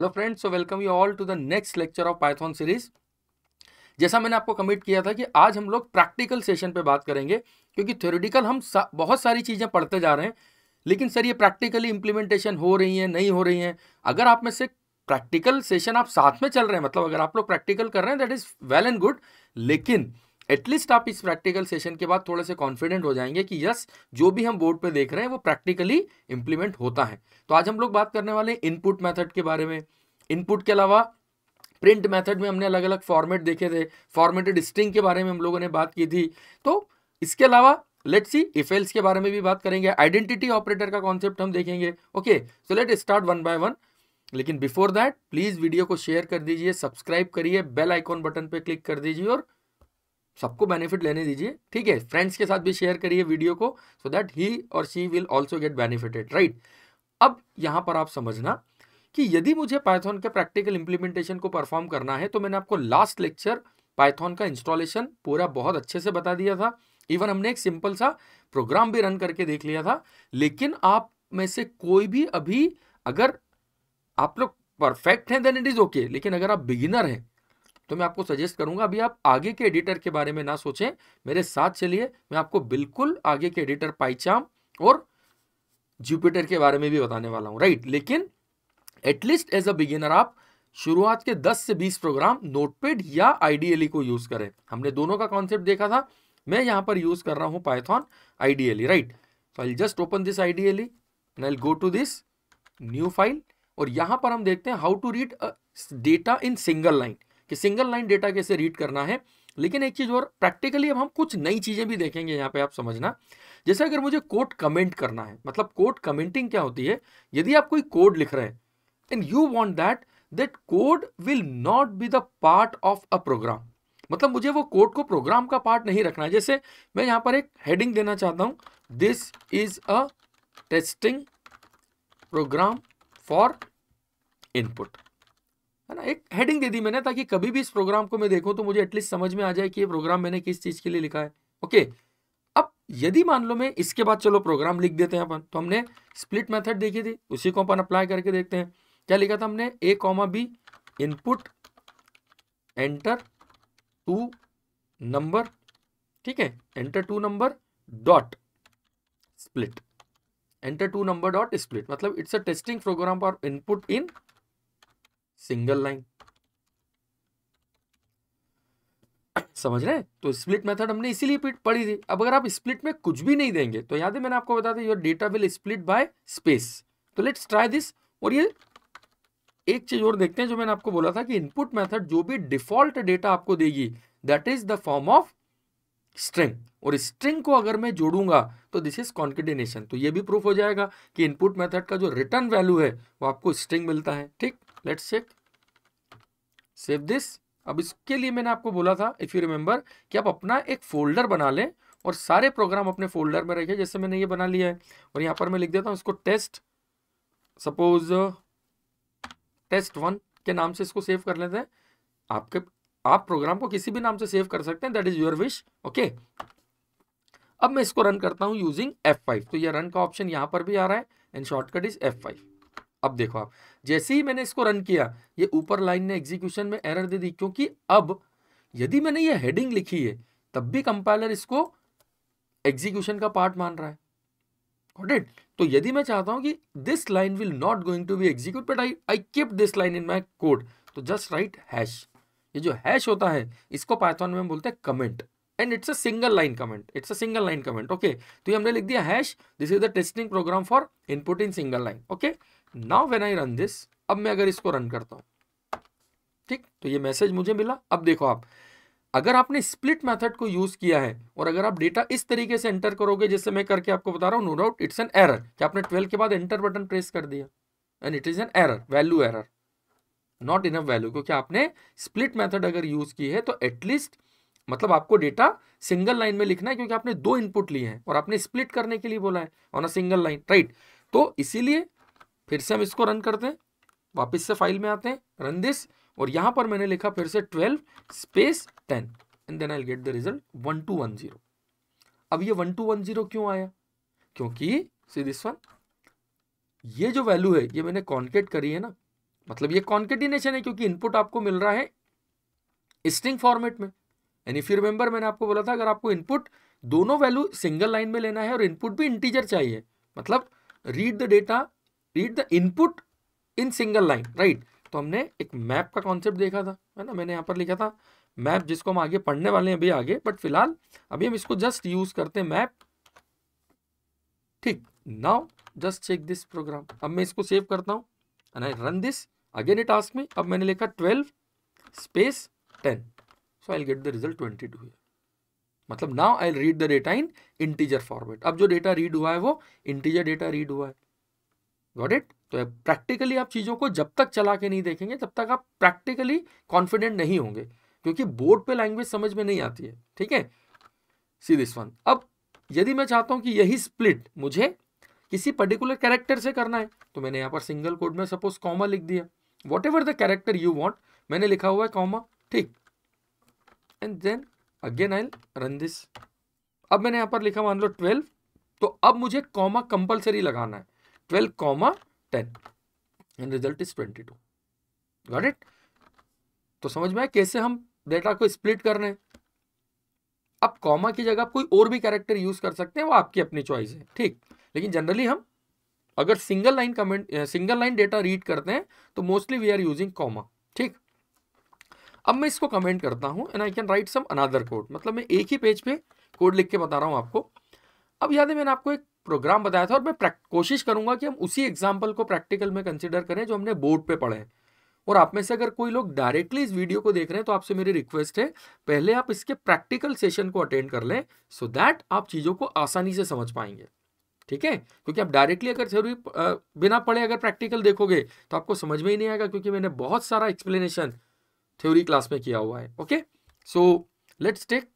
Hello friends so welcome you all to the next lecture of Python series जैसा मैंने आपको commit किया था कि आज हम लोग प्रैक्टिकल सेशन पे बात करेंगे क्योंकि थ्योरेटिकल हम सा, बहुत सारी चीज़ें पढ़ते जा रहे हैं लेकिन सर ये प्रैक्टिकली इम्प्लीमेंटेशन हो रही है नहीं हो रही हैं अगर आप में से प्रैक्टिकल सेशन आप साथ में चल रहे हैं मतलब अगर आप लोग प्रैक्टिकल कर रहे हैं that is well and good लेकिन एटलीस्ट आप इस प्रैक्टिकल सेशन के बाद थोड़े से कॉन्फिडेंट हो जाएंगे कि यस जो भी हम बोर्ड पे देख रहे हैं वो प्रैक्टिकली इंप्लीमेंट होता है तो आज हम लोग बात करने वाले इनपुट मैथड के बारे में इनपुट के अलावा प्रिंट मेथड में हमने अलग अलग फॉर्मेट देखे थे फॉर्मेटेड स्ट्रिंग के बारे में हम लोगों ने बात की थी तो इसके अलावा लेट सी इफेल्स के बारे में भी बात करेंगे आइडेंटिटी ऑपरेटर का कॉन्सेप्ट हम देखेंगे okay so let start one by one लेकिन बिफोर दैट प्लीज़ वीडियो को शेयर कर दीजिए सब्सक्राइब करिए बेल आइकॉन बटन पे क्लिक कर दीजिए और सबको बेनिफिट लेने दीजिए ठीक है फ्रेंड्स के साथ भी शेयर करिए वीडियो को सो दैट ही और she will also get benefited right अब यहाँ पर आप समझना कि यदि मुझे पाइथन के प्रैक्टिकल इंप्लीमेंटेशन को परफॉर्म करना है तो मैंने आपको लास्ट लेक्चर पाइथन का इंस्टॉलेशन पूरा बहुत अच्छे से बता दिया था इवन हमने एक सिंपल सा प्रोग्राम भी रन करके देख लिया था लेकिन आप में से कोई भी अभी अगर आप लोग परफेक्ट हैं देन इट इज़ ओके लेकिन अगर आप बिगिनर हैं तो मैं आपको सजेस्ट करूंगा अभी आप आगे के एडिटर के बारे में ना सोचें मेरे साथ चलिए मैं आपको बिल्कुल आगे के एडिटर पाइचाम और जुपिटर के बारे में भी बताने वाला हूँ राइट लेकिन एटलीस्ट एज अ बिगिनर आप शुरुआत के 10 से 20 प्रोग्राम नोटपेड या आईडीएलई को यूज करें हमने दोनों का कॉन्सेप्ट देखा था मैं यहां पर यूज कर रहा हूं Python IDLE right so I just open this IDLE and I go to this new file और यहां पर हम देखते हैं how to read data in single line कि सिंगल लाइन डेटा कैसे रीड करना है लेकिन एक चीज़ और प्रैक्टिकली अब हम कुछ नई चीज़ें भी देखेंगे यहाँ पे आप समझना जैसे अगर मुझे कोड कमेंट करना है मतलब कोड कमेंटिंग क्या होती है यदि आप कोई कोड लिख रहे हैं and you want that that code will not be the part of a program मतलब मुझे वो कोड को प्रोग्राम का पार्ट नहीं रखना है जैसे मैं यहां पर एक हेडिंग देना चाहता हूं this is a testing program for input है ना एक हेडिंग दे दी मैंने ताकि कभी भी इस प्रोग्राम को मैं देखूं तो मुझे एटलीस्ट समझ में आ जाए कि ये प्रोग्राम मैंने किस चीज के लिए लिखा है ओके अब यदि मान लो मैं इसके बाद चलो प्रोग्राम लिख देते हैं अपन तो हमने स्प्लिट मेथड देखी थी उसी को अपन अप्लाई करके देखते हैं क्या लिखा था हमने A comma B input enter two number ठीक है enter two number dot split enter two number dot split मतलब it's a testing program for input in single line समझ रहे हैं तो स्प्लिट मेथड हमने इसीलिए पढ़ी थी अब अगर आप स्प्लिट में कुछ भी नहीं देंगे तो याद है मैंने आपको बता दिया your data will split by space तो लेट्स ट्राई दिस और ये एक चीज और देखते हैं जो मैंने आपको बोला था कि इनपुट मेथड जो भी डिफॉल्ट डेटा आपको देगी that is the form of string और स्ट्रिंग को अगर मैं जोड़ूंगा तो दिस इज कॉन्किडेनेशन तो ये भी प्रूफ हो जाएगा कि इनपुट मेथड का जो रिटर्न वैल्यू है वो आपको स्ट्रिंग मिलता है ठीक लेट्स चेक सेव दिस अब इसके लिए मैंने आपको बोला था इफ़ यू रिमेंबर कि आप अपना एक फोल्डर बना लें और सारे प्रोग्राम अपने फोल्डर में रखें जैसे मैंने ये बना लिया है और यहाँ पर मैं लिख देता हूँ इसको टेस्ट सपोज टेस्ट वन के नाम से इसको सेव कर लेते हैं आपके आप प्रोग्राम को किसी भी नाम से सेव कर सकते हैं that is your wish okay अब मैं इसको रन करता हूं यूजिंग फाइव तो ये रन का ऑप्शन यहां पर भी आ रहा है and shortcut is F five अब देखो आप जैसे ही मैंने इसको रन किया ये ऊपर लाइन ने एग्जीक्यूशन में एरर दे दी क्योंकि अब यदि मैंने ये हेडिंग लिखी है तब भी कंपाइलर इसको एग्जीक्यूशन का पार्ट मान रहा है ऑडिट तो यदि मैं चाहता हूं कि this line will not going to be execute but I I keep this line in my code तो जस्ट राइट हैश ये जो हैश होता है इसको पाइथन में हम बोलते हैं comment and it's a single line comment it's a single line comment okay तो ये हमने लिख दिया hash this is the testing program for input in single line okay now when I run this अब मैं अगर इसको रन करता हूं ठीक तो ये मैसेज मुझे मिला अब देखो आप अगर आपने स्प्लिट मेथड को यूज किया है और अगर आप डेटा इस तरीके से एंटर करोगे जैसे मैं करके आपको बता रहा हूं no doubt it's an error कि आपने ट्वेल्व के बाद एंटर बटन प्रेस कर दिया and it is an error value error not enough value क्योंकि आपने स्प्लिट मेथड अगर यूज की है तो एटलीस्ट मतलब आपको डेटा सिंगल लाइन में लिखना है क्योंकि आपने दो इनपुट लिए हैं और आपने स्प्लिट करने के लिए बोला है on a single line right तो इसीलिए फिर से हम इसको रन करते हैं वापस से फाइल में आते हैं रन दिस और यहां पर मैंने लिखा फिर से twelve space ten and then I get the result one two one zero अब ये वन टू वन जीरो क्यों आया क्योंकि सी दिस वन ये जो वैल्यू है ये मैंने कॉन्केट करी है ना मतलब ये कॉन्केटिनेशन है क्योंकि इनपुट आपको मिल रहा है स्ट्रिंग फॉर्मेट में यानी फिर रिमेंबर मैंने आपको बोला था अगर आपको इनपुट दोनों वैल्यू सिंगल लाइन में लेना है और इनपुट भी इंटीजर चाहिए मतलब read the data read the input in single line right तो हमने एक मैप का कॉन्सेप्ट देखा था है ना मैंने यहाँ पर लिखा था मैप जिसको हम आगे पढ़ने वाले हैं अभी आगे बट फिलहाल अभी हम इसको जस्ट यूज करते हैं मैप ठीक now just check this program अब मैं इसको सेव करता हूँ and I run this again it ask me अब मैंने लिखा twelve space ten so I get the result twenty two मतलब now I read the data in integer format अब जो डेटा रीड हुआ है वो इंटीजर डेटा रीड हुआ है गॉट इट तो प्रैक्टिकली आप चीज़ों को जब तक चला के नहीं देखेंगे तब तक आप प्रैक्टिकली कॉन्फिडेंट नहीं होंगे क्योंकि बोर्ड पे लैंग्वेज समझ में नहीं आती है ठीक है सी दिस वन अब यदि मैं चाहता हूँ कि यही स्प्लिट मुझे किसी पर्टिकुलर कैरेक्टर से करना है तो मैंने यहाँ पर सिंगल कोड में सपोज कॉमा लिख दिया whatever the character you want मैंने लिखा हुआ है कॉमा ठीक and then again I run this अब मैंने यहाँ पर लिखा मान लो ट्वेल्व तो अब मुझे कॉमा कंपल्सरी लगाना है 12 comma 10 and result is 22 got it तो समझ में आया कैसे हम डेटा को स्प्लिट कर रहे हैं अब कॉमा की जगह कोई और भी कैरेक्टर यूज कर सकते हैं वो आपकी अपनी चॉइस है ठीक लेकिन जनरली हम अगर single line comment single line data read करते हैं तो mostly we are using comma ठीक अब मैं इसको कमेंट करता हूं and I can write some another code मतलब मैं एक ही पेज पे कोड लिख के बता रहा हूं आपको अब याद है मैंने आपको एक प्रोग्राम बताया था और मैं कोशिश करूंगा कि हम उसी एग्जाम्पल को प्रैक्टिकल में कंसिडर करें जो हमने बोर्ड पर पढ़े और आप में से अगर कोई लोग डायरेक्टली इस वीडियो को देख रहे हैं तो आपसे मेरी रिक्वेस्ट है पहले आप इसके प्रैक्टिकल सेशन को अटेंड कर लें सो so दैट आप चीज़ों को आसानी से समझ पाएंगे ठीक है क्योंकि आप डायरेक्टली अगर थ्योरी बिना पढ़े अगर प्रैक्टिकल देखोगे तो आपको समझ में ही नहीं आएगा क्योंकि मैंने बहुत सारा एक्सप्लेनेशन थ्योरी क्लास में किया हुआ है ओके सो लेट्स टेक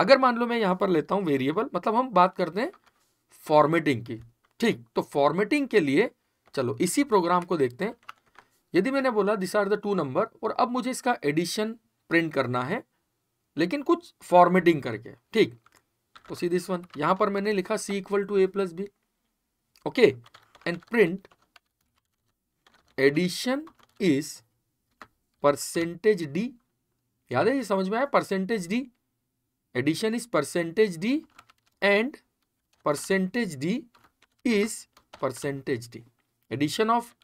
अगर मान लो मैं यहां पर लेता हूँ वेरिएबल मतलब हम बात करते हैं फॉर्मेटिंग की ठीक तो फॉर्मेटिंग के लिए चलो इसी प्रोग्राम को देखते हैं यदि मैंने बोला this are the two number और अब मुझे इसका एडिशन प्रिंट करना है लेकिन कुछ फॉर्मेटिंग करके ठीक तो सी दिस वन यहां पर मैंने लिखा C equal to A plus B okay and print addition is percentage D याद है ये समझ में आया percentage D addition is percentage D and percentage D is percentage D addition of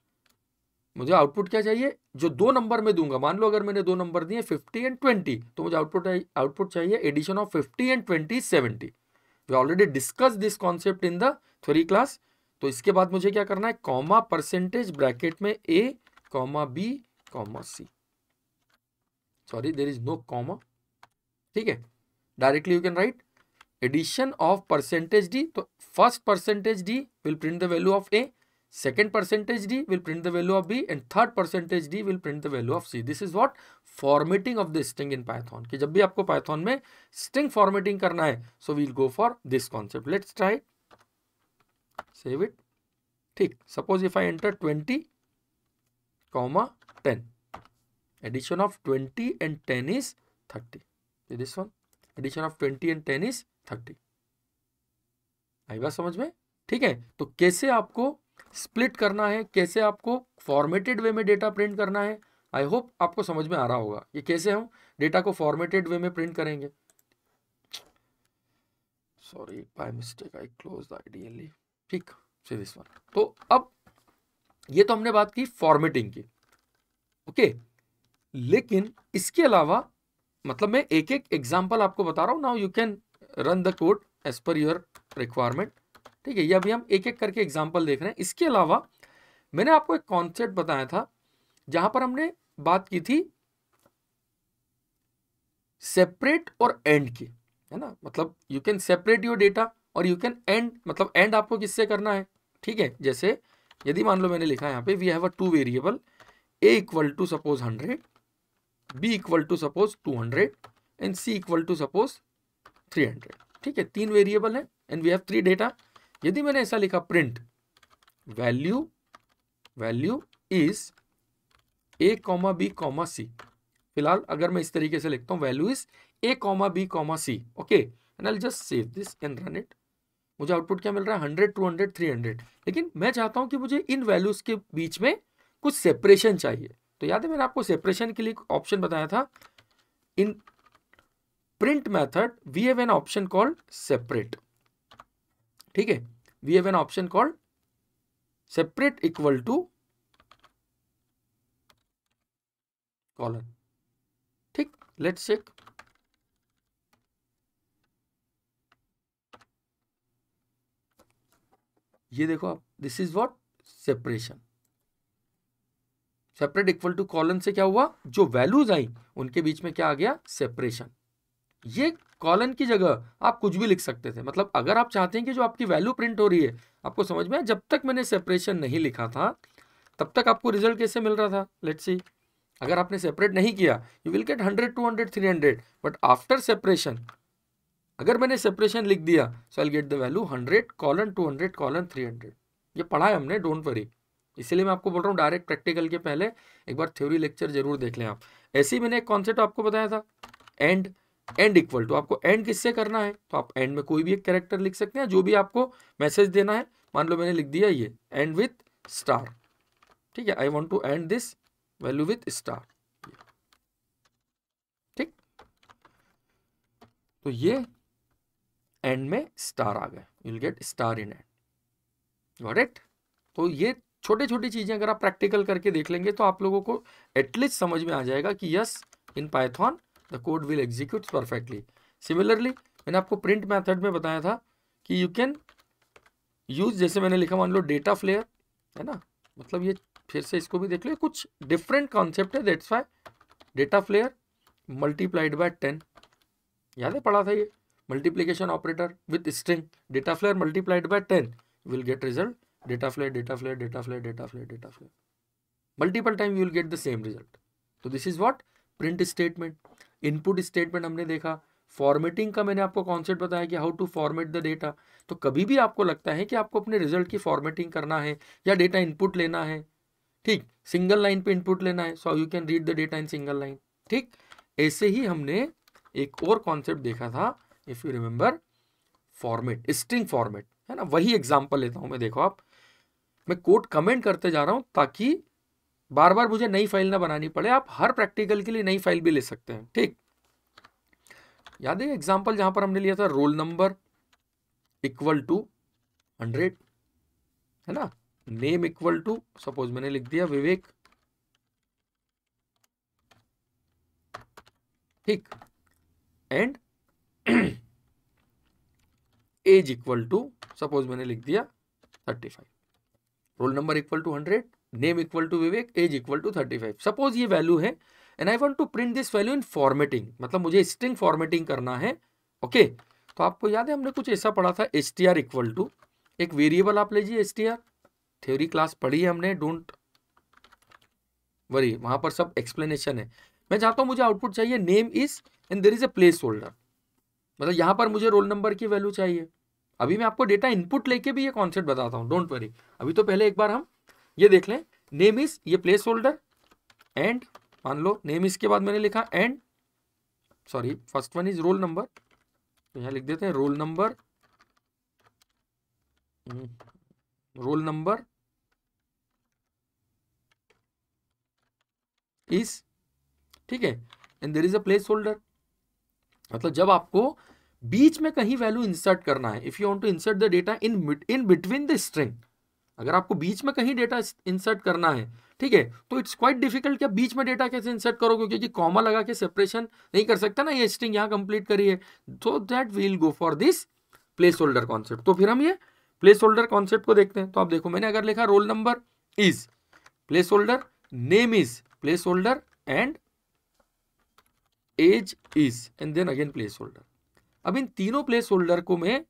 मुझे आउटपुट क्या चाहिए जो दो नंबर में दूंगा मान लो अगर मैंने दो नंबर दिए फिफ्टी एंड ट्वेंटी तो मुझे आउटपुट आउटपुट चाहिए addition of fifty and twenty seventy we already discuss this concept in the three class तो इसके बाद मुझे क्या करना है कॉमा परसेंटेज ब्रैकेट में A comma B comma C sorry there is no comma ठीक है directly you can write addition of percentage D तो first percentage D will print the value of A second percentage D will print the value of B and third percentage D will print the value of C this is what formatting of the string in Python की जब भी आपको Python में string formatting करना है so we'll go for this concept let's try save it ठीक suppose if I enter twenty comma ten addition of twenty and ten is thirty this one addition of twenty and ten is thirty I बात समझ में ठीक है तो कैसे आपको split करना है कैसे आपको फॉर्मेटेड वे में डेटा प्रिंट करना है आई होप आपको समझ में आ रहा होगा ये कैसे हम डेटा को फॉर्मेटेड वे में प्रिंट करेंगे sorry by mistake I close ideally ठीक सी दिस वन तो अब ये तो हमने बात की फॉर्मेटिंग की ओके लेकिन इसके अलावा मतलब मैं एक एक एग्जांपल आपको बता रहा हूं now you can run the code as per your requirement ठीक है ये अभी हम एक एक करके एग्जाम्पल देख रहे हैं इसके अलावा मैंने आपको एक कॉन्सेप्ट बताया था जहां पर हमने बात की थी सेपरेट और एंड की है ना मतलब you can separate your data और यू कैन एंड मतलब एंड आपको किससे करना है ठीक है जैसे यदि मान लो मैंने लिखा यहाँ पे we have a two variable A equal to suppose hundred B equal to suppose two hundred and C equal to suppose three hundred ठीक है तीन वेरिएबल है and we have three data यदि मैंने ऐसा लिखा print value value is A comma B comma C फिलहाल अगर मैं इस तरीके से लिखता हूँ value is A comma B comma C okay and I just save this and run it मुझे आउटपुट क्या मिल रहा है hundred two hundred three hundred लेकिन मैं चाहता हूँ कि मुझे इन वैल्यूज के बीच में कुछ सेपरेशन चाहिए तो याद है मैंने आपको सेपरेशन के लिए ऑप्शन बताया था इन print method we have an option called separate ठीक है we have an option called separate equal to colon ठीक let's check ये देखो आप this is what separation separate equal to colon से क्या हुआ जो वैल्यूज आई उनके बीच में क्या आ गया सेपरेशन ये कॉलन की जगह आप कुछ भी लिख सकते थे मतलब अगर आप चाहते हैं कि जो आपकी वैल्यू प्रिंट हो रही है आपको समझ में जब तक मैंने सेपरेशन नहीं लिखा था तब तक आपको रिजल्ट कैसे मिल रहा था लेट्स सी अगर आपने सेपरेट नहीं किया you will get hundred two hundred three hundred but after separation अगर मैंने सेपरेशन लिख दिया so I get the value hundred colon two hundred colon three hundred ये पढ़ा है हमने डोंट वरी इसलिए मैं आपको बोल रहा हूँ डायरेक्ट प्रैक्टिकल के पहले एक बार थ्योरी लेक्चर जरूर देख लें आप ऐसे ही मैंने एक कॉन्सेप्ट आपको बताया था एंड एंड इक्वल टू आपको एंड किससे करना है तो आप एंड में कोई भी एक कैरेक्टर लिख सकते हैं जो भी आपको मैसेज देना है मान लो मैंने लिख दिया ये एंड विथ स्टार ठीक है I want to end this value with star ठीक तो ये एंड में स्टार आ गए you'll get star in end got it तो ये छोटी छोटी चीज़ें अगर आप प्रैक्टिकल करके देख लेंगे तो आप लोगों को एटलीस्ट समझ में आ जाएगा कि yes in Python the code will execute perfectly similarly मैंने आपको प्रिंट मैथड में बताया था कि यू कैन यूज जैसे मैंने लिखा मान लो डेटा फ्लेयर है ना मतलब ये फिर से इसको भी देख लो कुछ डिफरेंट कॉन्सेप्ट है that's why data flair multiplied by ten याद है पढ़ा था ये multiplication operator with string data flair multiplied by ten will get result data flair data flair data flair data flair data flair multiple time you will get the same result तो this is what print statement input statement हमने देखा formatting का मैंने आपको concept बताया कि how to format the data तो कभी भी आपको लगता है कि आपको अपने रिजल्ट की फॉर्मेटिंग करना है या डेटा इनपुट लेना है ठीक सिंगल लाइन पे इनपुट लेना है so you can read the data in single line ठीक ऐसे ही हमने एक और कॉन्सेप्ट देखा था if you remember format string format है ना वही एग्जाम्पल लेता हूँ मैं देखो आप मैं कोड कमेंट करते जा रहा हूँ ताकि बार बार मुझे नई फाइल ना बनानी पड़े आप हर प्रैक्टिकल के लिए नई फाइल भी ले सकते हैं ठीक याद है एग्जाम्पल जहां पर हमने लिया था roll number equal to hundred है ना नेम इक्वल टू सपोज मैंने लिख दिया विवेक ठीक and age equal to suppose मैंने लिख दिया thirty five roll number equal to hundred name equal to Vivek age equal to thirty five suppose ये वैल्यू है and I want to print this value in formatting मतलब मुझे string formatting करना है okay okay. तो आपको याद है हमने कुछ ऐसा पढ़ा था एस इक्वल टू एक वेरिएबल आप लीजिए एस थ्योरी क्लास पढ़ी है हमने डोंट वरी वहां पर सब एक्सप्लेनेशन है मैं चाहता हूँ मुझे आउटपुट चाहिए name is and there is a placeholder मतलब यहाँ पर मुझे रोल नंबर की वैल्यू चाहिए अभी मैं आपको डेटा इनपुट लेके भी ये कॉन्सेप्ट बताता हूँ डोंट वरी अभी तो पहले एक बार हम ये देख लें नेम इज ये प्लेस होल्डर एंड मान लो नेम इसके बाद मैंने लिखा and sorry first one is roll number तो यहां लिख देते हैं roll number roll number is ठीक है and there is a placeholder मतलब जब आपको बीच में कहीं वैल्यू इंसर्ट करना है if you want to insert the data in in between the string अगर आपको बीच में कहीं डेटा इंसर्ट करना है ठीक है तो इट्स क्वाइट डिफिकल्ट कि आप बीच में डेटा कैसे इंसर्ट करोगे क्योंकि कॉमा लगा के सेपरेशन नहीं कर सकता ना ये स्ट्रिंग यहाँ कंप्लीट करी है so that we'll go for this placeholder concept तो फिर हम ये प्लेस होल्डर कॉन्सेप्ट को देखते हैं तो आप देखो मैंने अगर लिखा roll number is placeholder name is placeholder and age is and then again placeholder अब इन तीनों प्लेस होल्डर को मैं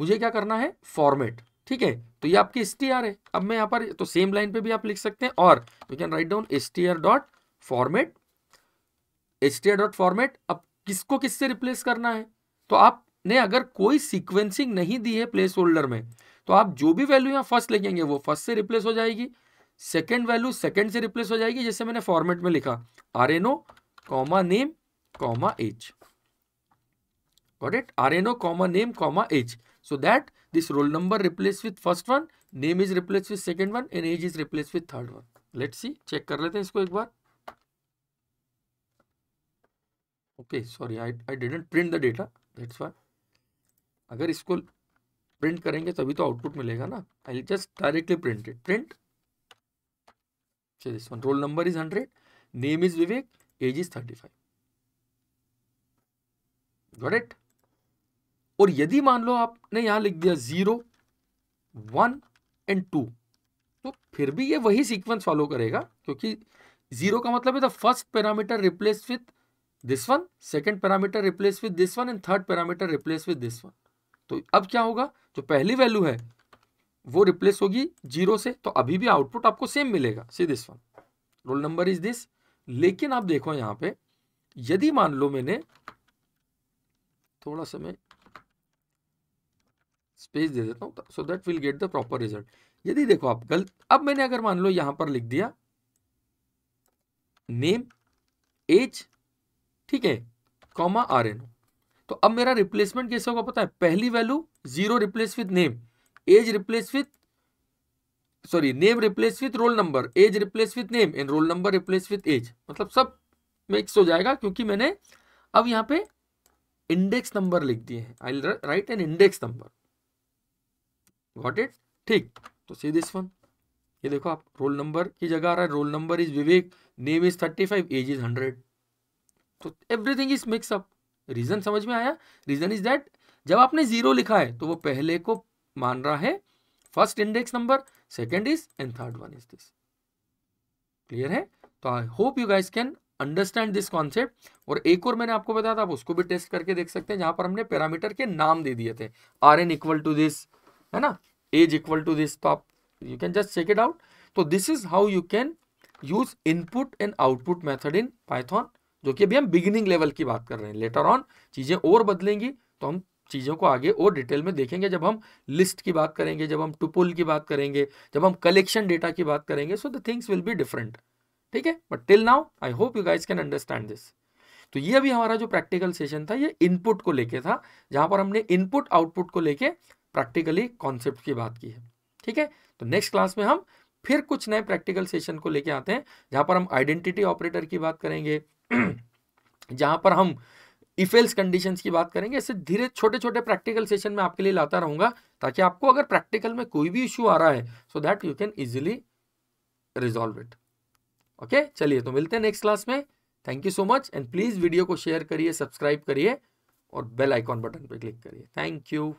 मुझे क्या करना है फॉर्मेट ठीक है तो ये आपकी एस टी आर है अब मैं यहाँ पर तो सेम लाइन पे भी आप लिख सकते हैं और you can write down S T R dot format S T R dot format अब किसको किससे रिप्लेस करना है तो आपने अगर कोई सिक्वेंसिंग नहीं दी है प्लेस होल्डर में तो आप जो भी वैल्यू यहाँ फर्स्ट लिखेंगे वो फर्स्ट से रिप्लेस हो जाएगी सेकेंड वैल्यू सेकेंड से रिप्लेस हो जाएगी जैसे मैंने फॉर्मेट में लिखा R N O comma name comma H what it R N O comma name comma H so that this roll number replaced with first one name is replaced with second one and age is replaced with third one let's see check kar lete hain isko ek bar okay sorry I I didn't print the data that's why agar isko print karenge tabhi to output milega na i'll just directly print it print this one roll number is 100 name is Vivek, age is 35. Got it? और यदि मान लो आपने यहां लिख दिया zero one and to तो फिर भी ये वही सीक्वेंस फॉलो करेगा क्योंकि ज़ीरो का मतलब है the first parameter replace with this one second parameter replace with this one and third parameter replace with this one तो अब क्या होगा जो पहली वैल्यू है वो रिप्लेस होगी जीरो से तो अभी भी आउटपुट आपको सेम मिलेगा see this one roll number is this लेकिन आप देखो यहां पे यदि मान लो मैंने थोड़ा सा मैं स्पेस दे देता हूँ so that will get the proper result यदि देखो आप गलत अब मैंने अगर मान लो यहां पर लिख दिया नेम एज ठीक है कॉमा आर एन तो अब मेरा रिप्लेसमेंट कैसे होगा पता है पहली value zero replace with name age replace with sorry name replace with roll number age replace with name and roll number replace with age मतलब सब मिक्स हो जाएगा क्योंकि मैंने अब यहां पे इंडेक्स नंबर लिख दिए हैं I write an index number got it ठीक तो सी दिस वन ये देखो आप रोल नंबर की जगह आ रहा है roll number is Vivek name is thirty five age is hundred तो everything is mix up reason समझ में आया रीजन इज दैट जब आपने जीरो लिखा है तो वो पहले को मान रहा है first index number second is and third one is this clear है तो I hope you guys can understand this concept और एक और मैंने आपको बताया था आप उसको भी टेस्ट करके देख सकते हैं जहां पर हमने पैरामीटर के नाम दे दिए थे R N equal to this है ना एज इक्वल टू दिस तो आप you can just check it out तो this is how you can use input and output method in Python जो कि अभी हम बिगिनिंग लेवल की बात कर रहे हैं लेटर ऑन चीज़ें और बदलेंगी तो हम चीज़ों को आगे और डिटेल में देखेंगे जब हम लिस्ट की बात करेंगे जब हम टुपुल की बात करेंगे जब हम कलेक्शन डेटा की बात करेंगे so the things will be different ठीक है but till now I hope you guys can understand this तो ये अभी हमारा जो प्रैक्टिकल सेशन था ये इनपुट को लेके था जहां पर हमने इनपुट आउटपुट को लेके प्रैक्टिकली कॉन्सेप्ट की बात की है ठीक है तो नेक्स्ट क्लास में हम फिर कुछ नए प्रैक्टिकल सेशन को लेके आते हैं जहां पर हम आइडेंटिटी ऑपरेटर की बात करेंगे जहां पर हम इफेल्स कंडीशन की बात करेंगे ऐसे धीरे छोटे छोटे प्रैक्टिकल सेशन में आपके लिए लाता रहूंगा ताकि आपको अगर प्रैक्टिकल में कोई भी इश्यू आ रहा है so that you can easily resolve it okay चलिए तो मिलते हैं नेक्स्ट क्लास में thank you so much and please video को शेयर करिए सब्सक्राइब करिए और बेल आइकॉन बटन पर क्लिक करिए थैंक यू